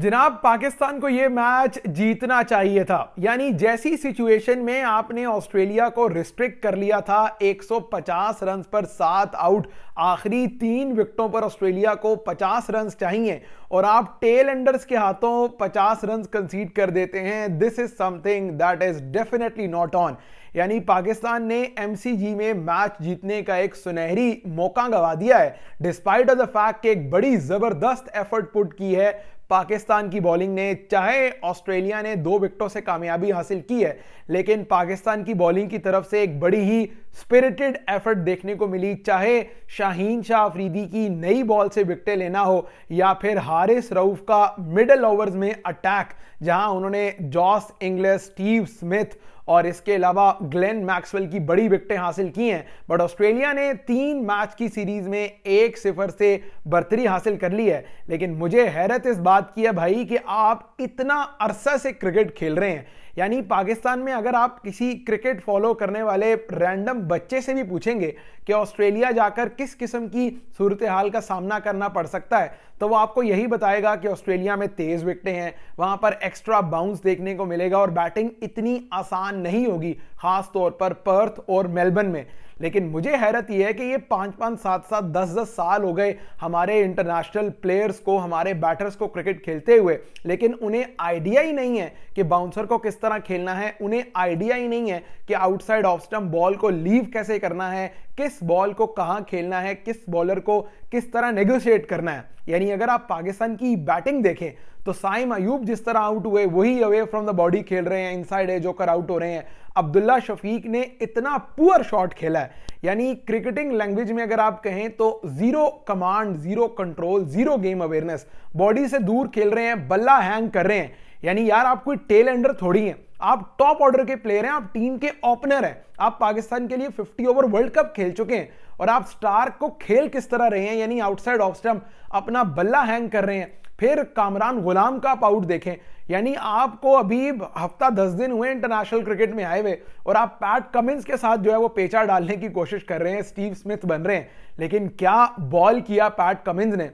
जनाब पाकिस्तान को यह मैच जीतना चाहिए था यानी जैसी सिचुएशन में आपने ऑस्ट्रेलिया को रिस्ट्रिक्ट कर लिया था 150 रन पर सात आउट आखिरी तीन विकटों पर ऑस्ट्रेलिया को 50 रन चाहिए और आप टेल एंडर्स के हाथों 50 रन कंसीड कर देते हैं this is something that is definitely not on यानी पाकिस्तान ने एम में मैच जीतने का एक सुनहरी मौका गंवा दिया है डिस्पाइट ऑफ द फैक्ट कि एक बड़ी जबरदस्त एफर्ट पुट की है पाकिस्तान की बॉलिंग ने चाहे ऑस्ट्रेलिया ने दो विकेटों से कामयाबी हासिल की है लेकिन पाकिस्तान की बॉलिंग की तरफ से एक बड़ी ही स्पिरिटेड एफर्ट देखने को मिली चाहे शाहीन शाह अफरीदी की नई बॉल से विकटें लेना हो या फिर हारिस रऊफ का मिडल ओवर्स में अटैक जहां उन्होंने जॉस इंग्लिस स्टीव स्मिथ और इसके अलावा ग्लेन मैक्सवेल की बड़ी विकटें हासिल की हैं बट ऑस्ट्रेलिया ने तीन मैच की सीरीज में एक सिफर से बर्तरी हासिल कर ली है लेकिन मुझे हैरत इस बात की है भाई कि आप इतना अरसा से क्रिकेट खेल रहे हैं यानी पाकिस्तान में अगर आप किसी क्रिकेट फॉलो करने वाले रैंडम बच्चे से भी पूछेंगे कि ऑस्ट्रेलिया जाकर किस किस्म की सूरत हाल का सामना करना पड़ सकता है तो वो आपको यही बताएगा कि ऑस्ट्रेलिया में तेज़ विकटें हैं वहाँ पर एक्स्ट्रा बाउंस देखने को मिलेगा और बैटिंग इतनी आसान नहीं होगी खास तौर पर पर्थ और मेलबर्न में लेकिन मुझे हैरत यह है कि ये पाँच पाँच सात सात दस दस साल हो गए हमारे इंटरनेशनल प्लेयर्स को हमारे बैटर्स को क्रिकेट खेलते हुए लेकिन उन्हें आइडिया ही नहीं है कि बाउंसर को किस तरह खेलना है उन्हें आइडिया ही नहीं है कि आउटसाइड ऑफ स्टम्प बॉल को लीव कैसे करना है किस बॉल को कहाँ खेलना है किस बॉलर को किस तरह नेगोशिएट करना है यानी अगर आप पाकिस्तान की बैटिंग देखें तो साइम अयूब जिस तरह आउट हुए वही अवे फ्रॉम द बॉडी खेल रहे हैं इनसाइड एज होकर आउट हो रहे हैं अब्दुल्ला शफीक ने इतना पुअर शॉट खेला है यानी क्रिकेटिंग लैंग्वेज में अगर आप कहें तो zero command zero control zero game awareness body से दूर खेल रहे हैं बल्ला हैंग कर रहे हैं यानी यार आप कोई टेल एंडर थोड़ी है आप टॉप ऑर्डर के प्लेयर हैं आप टीम के ओपनर हैं आप पाकिस्तान के लिए 50 ओवर वर्ल्ड कप खेल चुके हैं और आप स्टार को खेल किस तरह रहे हैं यानी आउटसाइड ऑफ स्टम्प अपना बल्ला हैंग कर रहे हैं फिर कामरान गुलाम का पाउट देखें यानी आपको अभी हफ्ता दस दिन हुए इंटरनेशनल क्रिकेट में आए हुए और आप पैट कमिंस के साथ जो है वो पेचा डालने की कोशिश कर रहे हैं स्टीव स्मिथ बन रहे हैं लेकिन क्या बॉल किया पैट कमिंस ने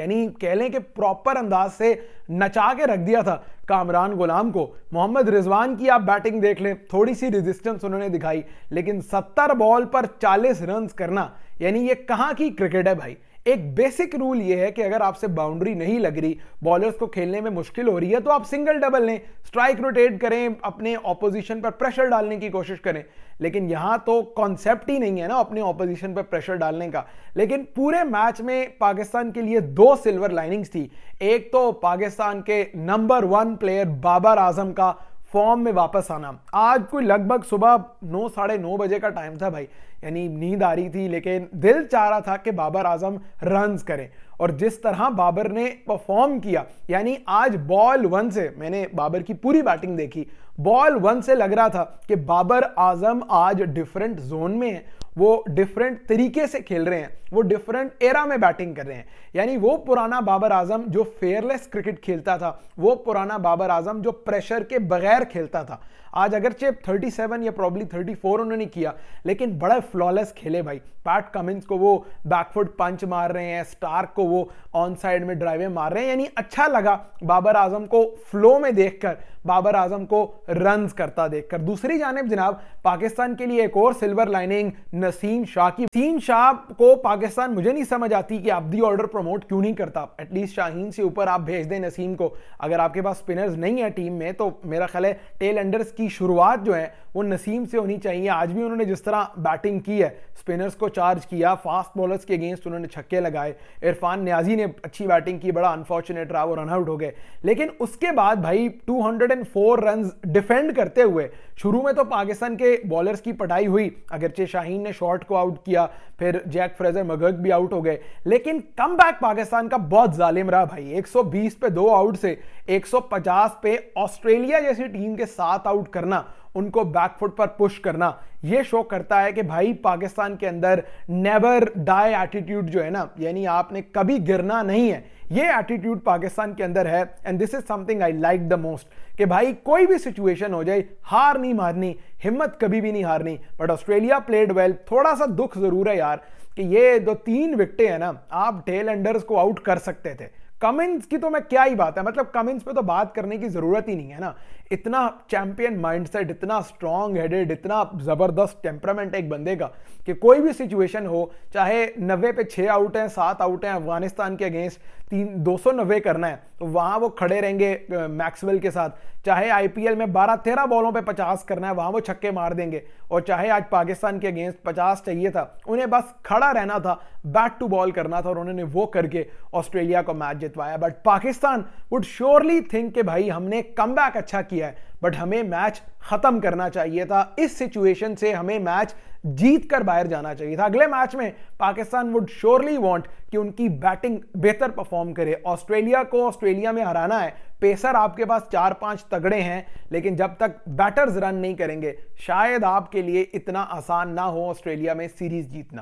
यानी कह लें कि प्रॉपर अंदाज से नचा के रख दिया था कामरान गुलाम को मोहम्मद रिजवान की आप बैटिंग देख लें थोड़ी सी रेजिस्टेंस उन्होंने दिखाई लेकिन सत्तर बॉल पर चालीस रन करना यानी ये कहाँ की क्रिकेट है भाई एक बेसिक रूल ये है कि अगर आपसे बाउंड्री नहीं लग रही बॉलर्स को खेलने में मुश्किल हो रही है तो आप सिंगल डबल लें स्ट्राइक रोटेट करें अपने ऑपोजिशन पर प्रेशर डालने की कोशिश करें लेकिन यहां तो कॉन्सेप्ट ही नहीं है ना अपने ऑपोजिशन पर प्रेशर डालने का लेकिन पूरे मैच में पाकिस्तान के लिए दो सिल्वर लाइनिंग्स थी एक तो पाकिस्तान के number one player Babar Azam का फॉर्म में वापस आना आज कोई लगभग सुबह नौ साढ़े नौ बजे का टाइम था भाई यानी नींद आ रही थी लेकिन दिल चाह रहा था कि बाबर आजम रन करें और जिस तरह बाबर ने परफॉर्म किया यानी आज बॉल वन से मैंने बाबर की पूरी बैटिंग देखी बॉल वन से लग रहा था कि बाबर आजम आज डिफरेंट जोन में है वो डिफरेंट तरीके से खेल रहे हैं वो डिफरेंट एरा में बैटिंग कर रहे हैं यानी वो पुराना बाबर आजम जो फेयरलेस क्रिकेट खेलता था वो पुराना बाबर आजम जो प्रेशर के बगैर खेलता था आज अगर चेप 37 या प्रॉब्ली 34 उन्होंने किया लेकिन बड़ा फ्लॉलेस खेले भाई पैट कमिंस को वो बैकफुट पंच मार रहे हैं स्टार्क को वो ऑन साइड में ड्राइवे मार रहे हैं यानी अच्छा लगा बाबर आजम को फ्लो में देखकर बाबर आजम को रन करता देखकर दूसरी जानब जनाब पाकिस्तान के लिए एक और सिल्वर लाइनिंग नसीम शाह की नसीम शाह को पाकिस्तान मुझे नहीं समझ आती कि आप दी ऑर्डर प्रमोट क्यों नहीं करता एटलीस्ट शाहीन से ऊपर आप भेज दें नसीम को अगर आपके पास स्पिनर्स नहीं है टीम में तो मेरा ख्याल है टेल अंडर्स की शुरुआत जो है वो नसीम से होनी चाहिए आज भी उन्होंने जिस तरह बैटिंग की है स्पिनर्स को चार्ज किया फास्ट बॉलर्स के अगेंस्ट उन्होंने छक्के लगाए इरफान न्याजी ने अच्छी बैटिंग की बड़ा अनफॉर्चुनेट रहा वो रनआउट हो गए लेकिन उसके बाद भाई 204 रन डिफेंड करते हुए शुरू में तो पाकिस्तान के बॉलर्स की पटाई हुई अगरचे शाहीन ने शॉट को आउट किया फिर जैक फ्रेजर मगर्ग भी आउट हो गए लेकिन कम पाकिस्तान का बहुत जालिम रहा भाई 120 पे दो आउट से 150 पे ऑस्ट्रेलिया जैसी टीम के साथ आउट करना उनको बैकफुट पर पुश करना ये शो करता है कि भाई पाकिस्तान के अंदर नेवर डाई एटीट्यूड जो है ना यानी आपने कभी गिरना नहीं है ये एटीट्यूड पाकिस्तान के अंदर है and this is something I like the most कि भाई कोई भी सिचुएशन हो जाए हार नहीं मारनी हिम्मत कभी भी नहीं हारनी बट ऑस्ट्रेलिया प्लेड वेल थोड़ा सा दुख ज़रूर है यार कि ये जो तीन विकटें हैं ना आप टेल एंडर्स को आउट कर सकते थे कमिंस की तो मैं क्या ही बात है मतलब कमिंस पे तो बात करने की ज़रूरत ही नहीं है ना इतना चैंपियन माइंडसेट इतना स्ट्रांग हेडेड इतना ज़बरदस्त टेम्परामेंट है एक बंदे का कि कोई भी सिचुएशन हो चाहे नब्बे पे छः आउट हैं सात आउट हैं अफगानिस्तान के अगेंस्ट तीन दो करना है तो वहां वो खड़े रहेंगे मैक्सवेल के साथ चाहे आईपीएल में 12-13 बॉलों पे 50 करना है वहां वो छक्के मार देंगे और चाहे आज पाकिस्तान के अगेंस्ट 50 चाहिए था उन्हें बस खड़ा रहना था बैट टू बॉल करना था और उन्होंने वो करके ऑस्ट्रेलिया को मैच जितवाया but Pakistan would surely think के भाई हमने कम अच्छा किया है बट हमें मैच खत्म करना चाहिए था इस सिचुएशन से हमें मैच जीत कर बाहर जाना चाहिए था अगले मैच में पाकिस्तान वुड श्योरली वांट कि उनकी बैटिंग बेहतर परफॉर्म करे ऑस्ट्रेलिया को ऑस्ट्रेलिया में हराना है पेसर आपके पास चार पांच तगड़े हैं लेकिन जब तक बैटर्स रन नहीं करेंगे शायद आपके लिए इतना आसान ना हो ऑस्ट्रेलिया में सीरीज जीतना